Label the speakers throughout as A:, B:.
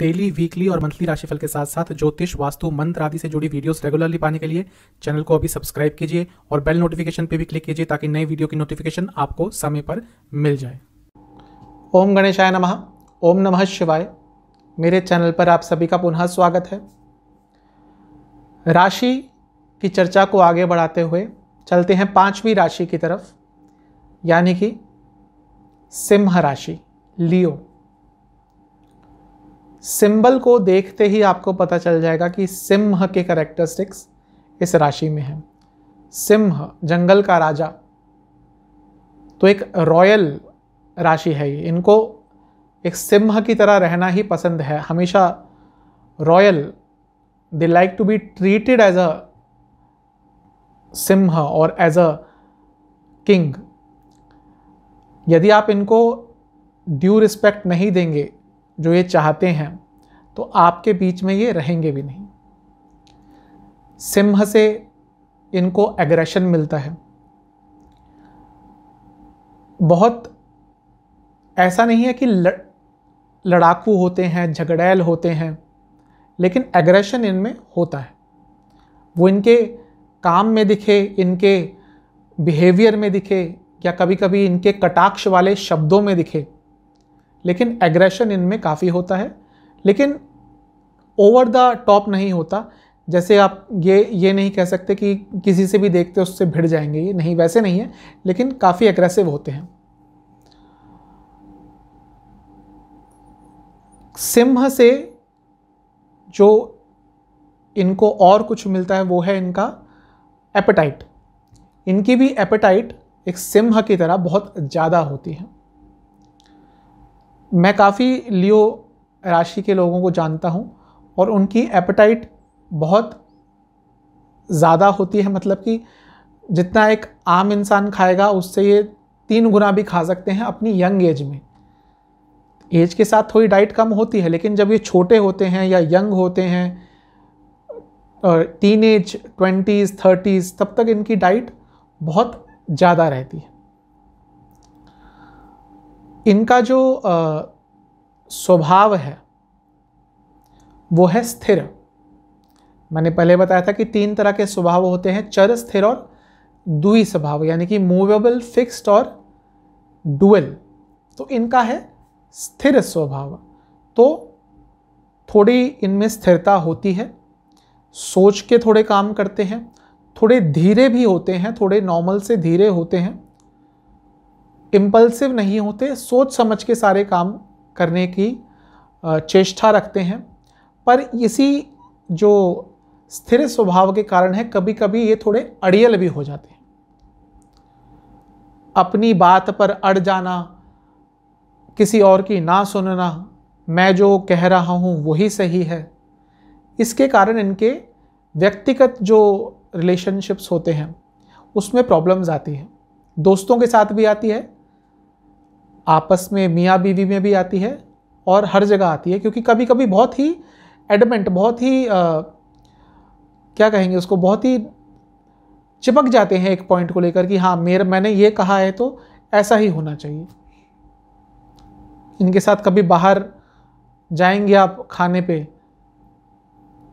A: daily weekly और monthly राशिफल के साथ साथ ज्योतिष वास्तु मंत्र आदि से जुड़ी वीडियोस रेगुलरली पाने के लिए चैनल को अभी सब्सक्राइब कीजिए और बेल नोटिफिकेशन पे भी क्लिक कीजिए ताकि नई वीडियो की नोटिफिकेशन आपको समय पर मिल जाए ओम गणेशाय नमः ओम नमः शिवाय मेरे चैनल पर आप सभी का पुनः स्वागत है राशि की चर्चा को आगे बढ़ाते हुए चलते हैं पाँचवीं राशि की तरफ यानी कि सिंह राशि लियो सिंबल को देखते ही आपको पता चल जाएगा कि सिंह के करेक्टरिस्टिक्स इस राशि में है सिंह जंगल का राजा तो एक रॉयल राशि है ये इनको एक सिंह की तरह रहना ही पसंद है हमेशा royal they like to be treated as a singh और एज अ किंग यदि आप इनको ड्यू रिस्पेक्ट नहीं देंगे जो ये चाहते हैं तो आपके बीच में ये रहेंगे भी नहीं सिंह से इनको एग्रेशन मिलता है बहुत ऐसा नहीं है कि लड़ाकू होते हैं झगड़ैल होते हैं लेकिन एग्रेशन इनमें होता है वो इनके काम में दिखे इनके बिहेवियर में दिखे या कभी कभी इनके कटाक्ष वाले शब्दों में दिखे लेकिन एग्रेशन इनमें काफ़ी होता है लेकिन ओवर द टॉप नहीं होता जैसे आप ये ये नहीं कह सकते कि किसी से भी देखते उससे भिड़ जाएंगे ये नहीं वैसे नहीं है लेकिन काफ़ी एग्रेसिव होते हैं सिंह से जो इनको और कुछ मिलता है वो है इनका एपेटाइट इनकी भी एपेटाइट एक सिंह की तरह बहुत ज़्यादा होती है मैं काफ़ी लियो राशि के लोगों को जानता हूँ और उनकी एपेटाइट बहुत ज़्यादा होती है मतलब कि जितना एक आम इंसान खाएगा उससे ये तीन गुना भी खा सकते हैं अपनी यंग एज में एज के साथ थोड़ी डाइट कम होती है लेकिन जब ये छोटे होते हैं या यंग होते हैं टीन एज ट्वेंटीज़ थर्टीज़ तब तक इनकी डाइट बहुत ज़्यादा रहती है इनका जो स्वभाव है वो है स्थिर मैंने पहले बताया था कि तीन तरह के स्वभाव होते हैं चर स्थिर और दुई स्वभाव यानी कि मूवेबल फिक्स्ड और डुअल तो इनका है स्थिर स्वभाव तो थोड़ी इनमें स्थिरता होती है सोच के थोड़े काम करते हैं थोड़े धीरे भी होते हैं थोड़े नॉर्मल से धीरे होते हैं इम्पल्सिव नहीं होते सोच समझ के सारे काम करने की चेष्टा रखते हैं पर इसी जो स्थिर स्वभाव के कारण है कभी कभी ये थोड़े अड़ियल भी हो जाते हैं अपनी बात पर अड़ जाना किसी और की ना सुनना मैं जो कह रहा हूँ वही सही है इसके कारण इनके व्यक्तिगत जो रिलेशनशिप्स होते हैं उसमें प्रॉब्लम्स आती हैं दोस्तों के साथ भी आती है आपस में मियाँ बीवी में भी आती है और हर जगह आती है क्योंकि कभी कभी बहुत ही एडमेंट बहुत ही आ, क्या कहेंगे उसको बहुत ही चिपक जाते हैं एक पॉइंट को लेकर कि हाँ मेरे मैंने ये कहा है तो ऐसा ही होना चाहिए इनके साथ कभी बाहर जाएंगे आप खाने पे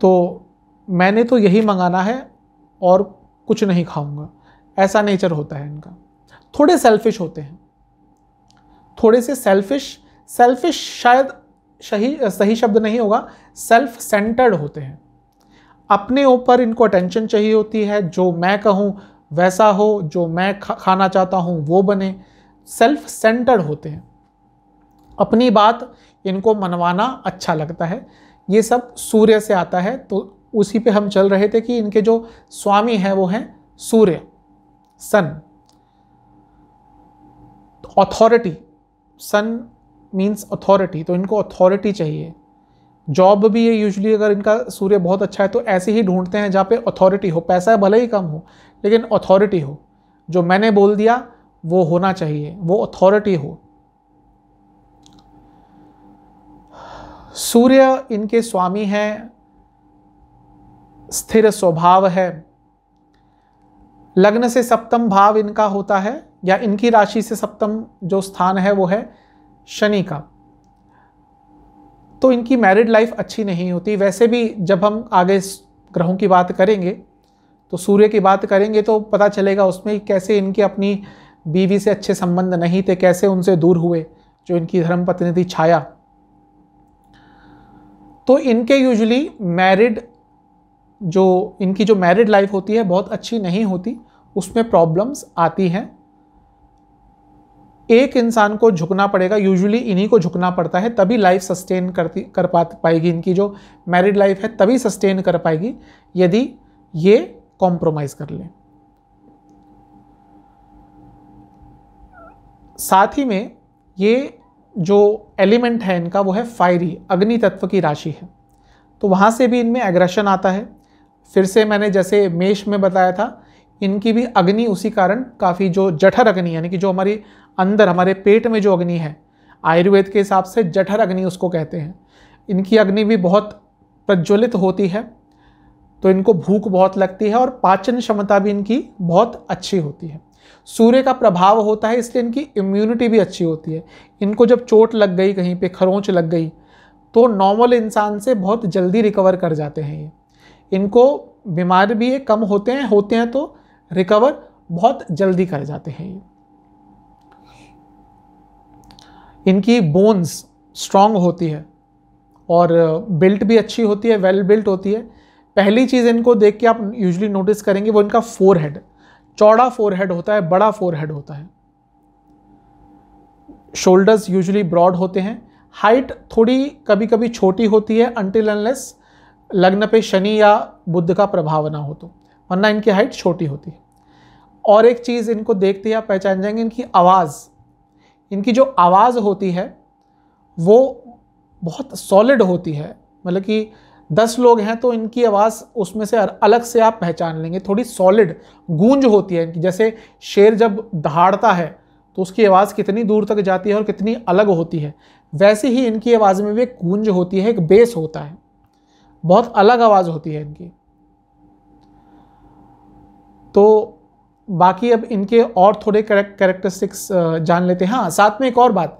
A: तो मैंने तो यही मंगाना है और कुछ नहीं खाऊंगा ऐसा नेचर होता है इनका थोड़े सेल्फिश होते हैं थोड़े से सेल्फिश सेल्फिश शायद सही सही शब्द नहीं होगा सेल्फ सेंटर्ड होते हैं अपने ऊपर इनको अटेंशन चाहिए होती है जो मैं कहूँ वैसा हो जो मैं खा, खाना चाहता हूँ वो बने सेल्फ सेंटर्ड होते हैं अपनी बात इनको मनवाना अच्छा लगता है ये सब सूर्य से आता है तो उसी पे हम चल रहे थे कि इनके जो स्वामी हैं वो हैं Surya sun authority sun means authority तो इनको अथॉरिटी चाहिए जॉब भी है यूजली अगर इनका सूर्य बहुत अच्छा है तो ऐसे ही ढूंढते हैं जहाँ पे अथॉरिटी हो पैसा भले ही कम हो लेकिन अथॉरिटी हो जो मैंने बोल दिया वो होना चाहिए वो अथॉरिटी हो सूर्य इनके स्वामी हैं स्थिर स्वभाव है लग्न से सप्तम भाव इनका होता है या इनकी राशि से सप्तम जो स्थान है वो है शनि का तो इनकी मैरिड लाइफ अच्छी नहीं होती वैसे भी जब हम आगे ग्रहों की बात करेंगे तो सूर्य की बात करेंगे तो पता चलेगा उसमें कैसे इनके अपनी बीवी से अच्छे संबंध नहीं थे कैसे उनसे दूर हुए जो इनकी धर्म पत्नी थी छाया तो इनके यूजुअली मैरिड जो इनकी जो मैरिड लाइफ होती है बहुत अच्छी नहीं होती उसमें प्रॉब्लम्स आती हैं एक इंसान को झुकना पड़ेगा यूजुअली इन्हीं को झुकना पड़ता है तभी लाइफ सस्टेन करती कर पा पाएगी इनकी जो मैरिड लाइफ है तभी सस्टेन कर पाएगी यदि ये कॉम्प्रोमाइज़ कर लें साथ ही में ये जो एलिमेंट है इनका वो है फायरी अग्नि तत्व की राशि है तो वहाँ से भी इनमें एग्रेशन आता है फिर से मैंने जैसे मेष में बताया था इनकी भी अग्नि उसी कारण काफ़ी जो जठर अग्नि यानी कि जो हमारी अंदर हमारे पेट में जो अग्नि है आयुर्वेद के हिसाब से जठर अग्नि उसको कहते हैं इनकी अग्नि भी बहुत प्रज्वलित होती है तो इनको भूख बहुत लगती है और पाचन क्षमता भी इनकी बहुत अच्छी होती है सूर्य का प्रभाव होता है इसलिए इनकी इम्यूनिटी भी अच्छी होती है इनको जब चोट लग गई कहीं पे खरोंच लग गई तो नॉर्मल इंसान से बहुत जल्दी रिकवर कर जाते हैं ये इनको बीमार भी है कम होते हैं होते हैं तो रिकवर बहुत जल्दी कर जाते हैं ये इनकी बोन्स स्ट्रांग होती है और बिल्ट भी अच्छी होती है वेल बिल्ट होती है पहली चीज़ इनको देख के आप यूजली नोटिस करेंगे वो इनका फोर हेड चौड़ा फोर हेड होता है बड़ा फोर हेड होता है शोल्डर्स यूजली ब्रॉड होते हैं हाइट थोड़ी कभी कभी छोटी होती है अनटिल अनलेस लग्न पे शनि या बुद्ध का प्रभाव ना हो तो वरना इनकी हाइट छोटी होती है और एक चीज़ इनको देखते ही आप पहचान जाएंगे इनकी आवाज़ इनकी जो आवाज़ होती है वो बहुत सॉलिड होती है मतलब कि दस लोग हैं तो इनकी आवाज़ उसमें से अलग से आप पहचान लेंगे थोड़ी सॉलिड गूंज होती है इनकी जैसे शेर जब दहाड़ता है तो उसकी आवाज़ कितनी दूर तक जाती है और कितनी अलग होती है वैसे ही इनकी आवाज़ में भी एक गूंज होती है एक बेस होता है बहुत अलग आवाज़ होती है इनकी तो बाकी अब इनके और थोड़े कैरेक्टरिस्टिक्स जान लेते हैं हाँ साथ में एक और बात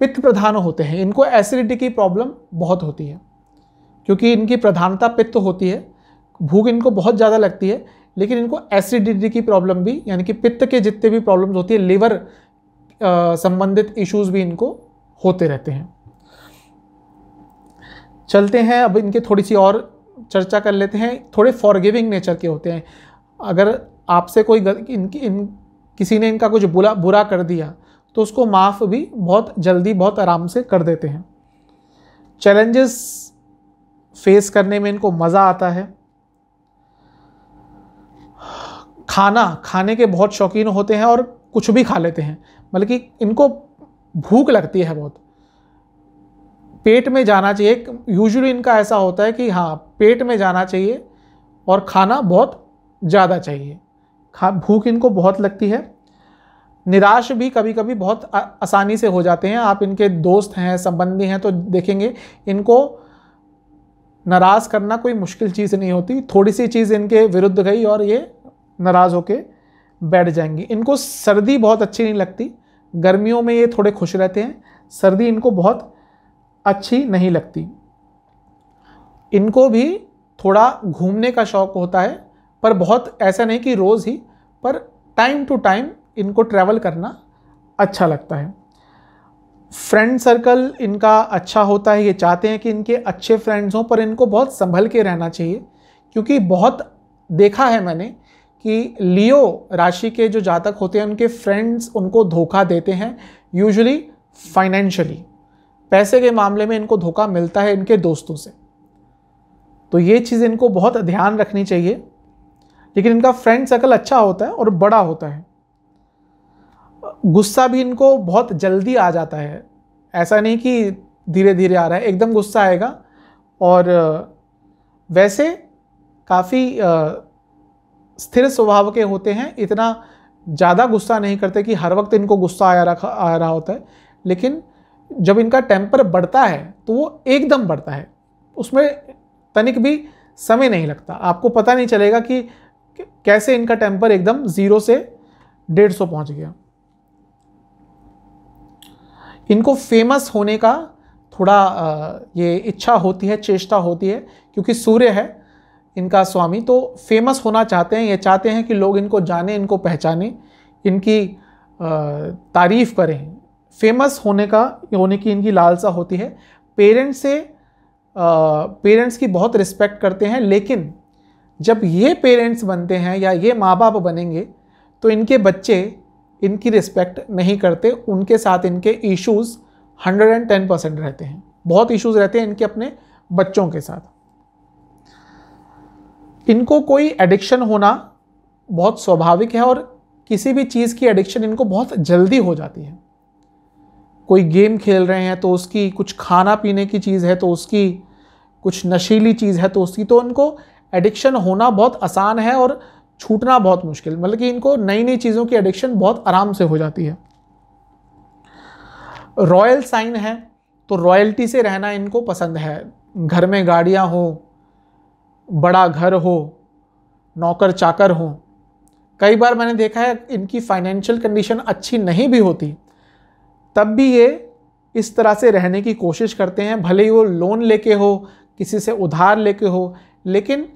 A: पित्त प्रधान होते हैं इनको एसिडिटी की प्रॉब्लम बहुत होती है क्योंकि इनकी प्रधानता पित्त होती है भूख इनको बहुत ज़्यादा लगती है लेकिन इनको एसिडिटी की प्रॉब्लम भी यानी कि पित्त के जितने भी प्रॉब्लम्स होती है लिवर संबंधित इश्यूज भी इनको होते रहते हैं चलते हैं अब इनके थोड़ी सी और चर्चा कर लेते हैं थोड़े फॉरगिविंग नेचर के होते हैं अगर आपसे कोई इनकी इन किसी ने इनका कुछ बुरा बुरा कर दिया तो उसको माफ़ भी बहुत जल्दी बहुत आराम से कर देते हैं चैलेंजेस फेस करने में इनको मज़ा आता है खाना खाने के बहुत शौकीन होते हैं और कुछ भी खा लेते हैं बल्कि इनको भूख लगती है बहुत पेट में जाना चाहिए एक यूजुअली इनका ऐसा होता है कि हाँ पेट में जाना चाहिए और खाना बहुत ज़्यादा चाहिए खा भूख इनको बहुत लगती है निराश भी कभी कभी बहुत आसानी से हो जाते हैं आप इनके दोस्त हैं संबंधी हैं तो देखेंगे इनको नाराज़ करना कोई मुश्किल चीज़ नहीं होती थोड़ी सी चीज़ इनके विरुद्ध गई और ये नाराज़ होके बैठ जाएंगी इनको सर्दी बहुत अच्छी नहीं लगती गर्मियों में ये थोड़े खुश रहते हैं सर्दी इनको बहुत अच्छी नहीं लगती इनको भी थोड़ा घूमने का शौक़ होता है पर बहुत ऐसा नहीं कि रोज़ ही पर टाइम टू टाइम इनको ट्रैवल करना अच्छा लगता है फ्रेंड सर्कल इनका अच्छा होता है ये चाहते हैं कि इनके अच्छे फ्रेंड्स हों पर इनको बहुत संभल के रहना चाहिए क्योंकि बहुत देखा है मैंने कि लियो राशि के जो जातक होते हैं उनके फ्रेंड्स उनको धोखा देते हैं यूजुअली फाइनेंशियली पैसे के मामले में इनको धोखा मिलता है इनके दोस्तों से तो ये चीज़ इनको बहुत ध्यान रखनी चाहिए लेकिन इनका फ्रेंड सर्कल अच्छा होता है और बड़ा होता है गुस्सा भी इनको बहुत जल्दी आ जाता है ऐसा नहीं कि धीरे धीरे आ रहा है एकदम गुस्सा आएगा और वैसे काफ़ी स्थिर स्वभाव के होते हैं इतना ज़्यादा गुस्सा नहीं करते कि हर वक्त इनको गुस्सा आया रखा आ रहा होता है लेकिन जब इनका टेम्पर बढ़ता है तो वो एकदम बढ़ता है उसमें तनिक भी समय नहीं लगता आपको पता नहीं चलेगा कि कैसे इनका टेम्पर एकदम ज़ीरो से डेढ़ सौ पहुँच गया इनको फेमस होने का थोड़ा ये इच्छा होती है चेष्टा होती है क्योंकि सूर्य है इनका स्वामी तो फेमस होना चाहते हैं ये चाहते हैं कि लोग इनको जाने इनको पहचाने इनकी तारीफ़ करें फेमस होने का होने की इनकी लालसा होती है पेरेंट्स से पेरेंट्स की बहुत रिस्पेक्ट करते हैं लेकिन जब ये पेरेंट्स बनते हैं या ये माँ बाप बनेंगे तो इनके बच्चे इनकी रिस्पेक्ट नहीं करते उनके साथ इनके इश्यूज़ 110 परसेंट रहते हैं बहुत इश्यूज़ रहते हैं इनके अपने बच्चों के साथ इनको कोई एडिक्शन होना बहुत स्वाभाविक है और किसी भी चीज़ की एडिक्शन इनको बहुत जल्दी हो जाती है कोई गेम खेल रहे हैं तो उसकी कुछ खाना पीने की चीज़ है तो उसकी कुछ नशीली चीज़ है तो उसकी तो उनको एडिक्शन होना बहुत आसान है और छूटना बहुत मुश्किल मतलब कि इनको नई नई चीज़ों की एडिक्शन बहुत आराम से हो जाती है रॉयल साइन है तो रॉयल्टी से रहना इनको पसंद है घर में गाड़ियाँ हों बड़ा घर हो नौकर चाकर हों कई बार मैंने देखा है इनकी फाइनेंशियल कंडीशन अच्छी नहीं भी होती तब भी ये इस तरह से रहने की कोशिश करते हैं भले ही वो लोन लेके हो किसी से उधार लेके हो लेकिन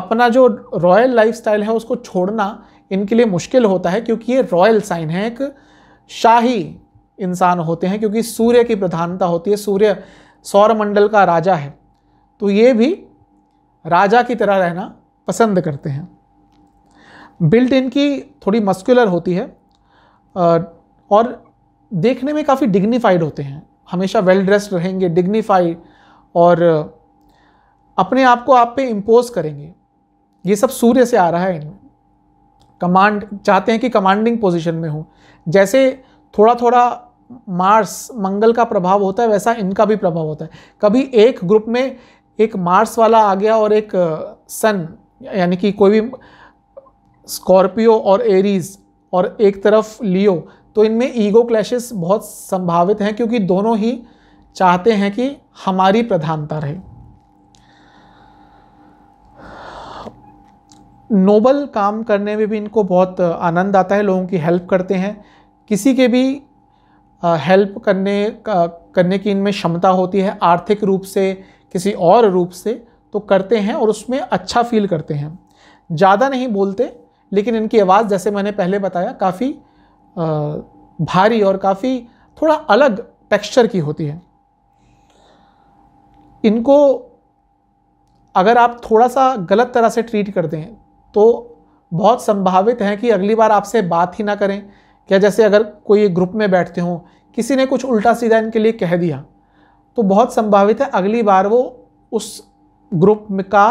A: अपना जो रॉयल लाइफस्टाइल है उसको छोड़ना इनके लिए मुश्किल होता है क्योंकि ये रॉयल साइन है एक शाही इंसान होते हैं क्योंकि सूर्य की प्रधानता होती है सूर्य सौरमंडल का राजा है तो ये भी राजा की तरह रहना पसंद करते हैं बिल्ट इनकी थोड़ी मस्कुलर होती है और देखने में काफ़ी डिग्निफाइड होते हैं हमेशा वेल ड्रेस्ड रहेंगे डिग्निफाइड और अपने आप को आप पे इम्पोज करेंगे ये सब सूर्य से आ रहा है इनमें कमांड चाहते हैं कि कमांडिंग पोजीशन में हो जैसे थोड़ा थोड़ा मार्स मंगल का प्रभाव होता है वैसा इनका भी प्रभाव होता है कभी एक ग्रुप में एक मार्स वाला आ गया और एक सन यानी कि कोई भी स्कॉर्पियो और एरीज और एक तरफ लियो तो इनमें ईगो क्लैशेस बहुत संभावित हैं क्योंकि दोनों ही चाहते हैं कि हमारी प्रधानता रहे नोबल काम करने में भी इनको बहुत आनंद आता है लोगों की हेल्प करते हैं किसी के भी हेल्प करने करने की इनमें क्षमता होती है आर्थिक रूप से किसी और रूप से तो करते हैं और उसमें अच्छा फील करते हैं ज़्यादा नहीं बोलते लेकिन इनकी आवाज़ जैसे मैंने पहले बताया काफ़ी भारी और काफ़ी थोड़ा अलग टेक्सचर की होती है इनको अगर आप थोड़ा सा गलत तरह से ट्रीट कर दें तो बहुत संभावित है कि अगली बार आपसे बात ही ना करें क्या जैसे अगर कोई ग्रुप में बैठते हों किसी ने कुछ उल्टा सीधा इनके लिए कह दिया तो बहुत संभावित है अगली बार वो उस ग्रुप का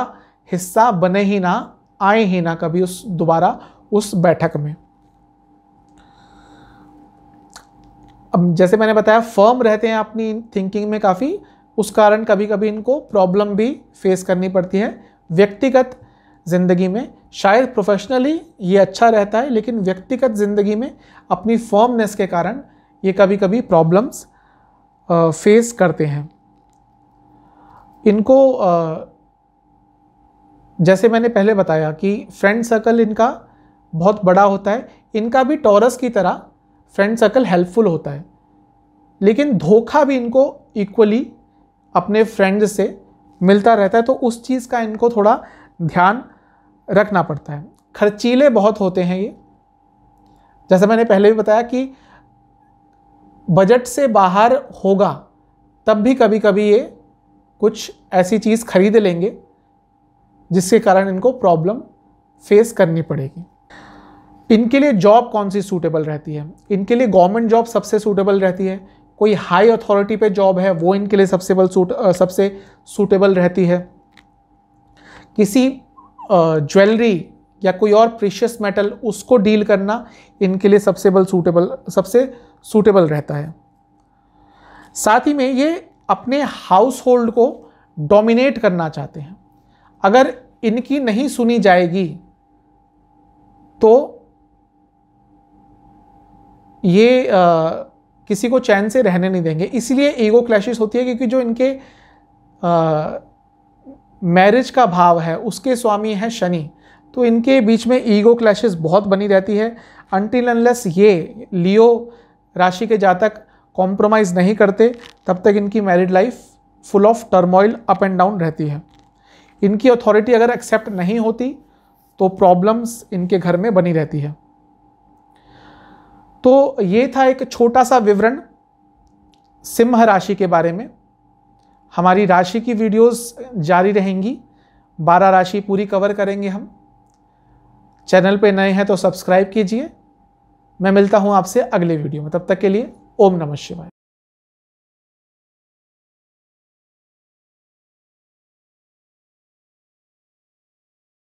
A: हिस्सा बने ही ना आए ही ना कभी उस दोबारा उस बैठक में अब जैसे मैंने बताया फर्म रहते हैं अपनी थिंकिंग में काफ़ी उस कारण कभी कभी इनको प्रॉब्लम भी फेस करनी पड़ती है व्यक्तिगत ज़िंदगी में शायद प्रोफेशनली ये अच्छा रहता है लेकिन व्यक्तिगत ज़िंदगी में अपनी फॉर्मनेस के कारण ये कभी कभी प्रॉब्लम्स फेस करते हैं इनको आ, जैसे मैंने पहले बताया कि फ्रेंड सर्कल इनका बहुत बड़ा होता है इनका भी टॉरस की तरह फ्रेंड सर्कल हेल्पफुल होता है लेकिन धोखा भी इनको इक्वली अपने फ्रेंड से मिलता रहता है तो उस चीज़ का इनको थोड़ा ध्यान रखना पड़ता है खर्चीले बहुत होते हैं ये जैसे मैंने पहले भी बताया कि बजट से बाहर होगा तब भी कभी कभी ये कुछ ऐसी चीज़ खरीद लेंगे जिसके कारण इनको प्रॉब्लम फेस करनी पड़ेगी इनके लिए जॉब कौन सी सूटेबल रहती है इनके लिए गवर्नमेंट जॉब सबसे सूटेबल रहती है कोई हाई अथॉरिटी पे जॉब है वो इनके लिए सबसे बल सूट सबसे सूटेबल रहती है किसी ज्वेलरी या कोई और प्रीशियस मेटल उसको डील करना इनके लिए सबसे बल सूटेबल सबसे सूटेबल रहता है साथ ही में ये अपने हाउस होल्ड को डोमिनेट करना चाहते हैं अगर इनकी नहीं सुनी जाएगी तो ये आ, किसी को चैन से रहने नहीं देंगे इसलिए ईगो क्लैशेस होती है क्योंकि जो इनके मैरिज का भाव है उसके स्वामी है शनि तो इनके बीच में ईगो क्लैशेस बहुत बनी रहती है अनटिल अनलेस ये लियो राशि के जातक कॉम्प्रोमाइज़ नहीं करते तब तक इनकी married life full of turmoil up and down रहती है इनकी अथॉरिटी अगर एक्सेप्ट नहीं होती तो प्रॉब्लम्स इनके घर में बनी रहती है तो ये था एक छोटा सा विवरण सिंह राशि के बारे में हमारी राशि की वीडियोस जारी रहेंगी बारह राशि पूरी कवर करेंगे हम चैनल पे नए हैं तो सब्सक्राइब कीजिए मैं मिलता हूँ आपसे अगले वीडियो में तब तक के लिए ओम नमः शिवाय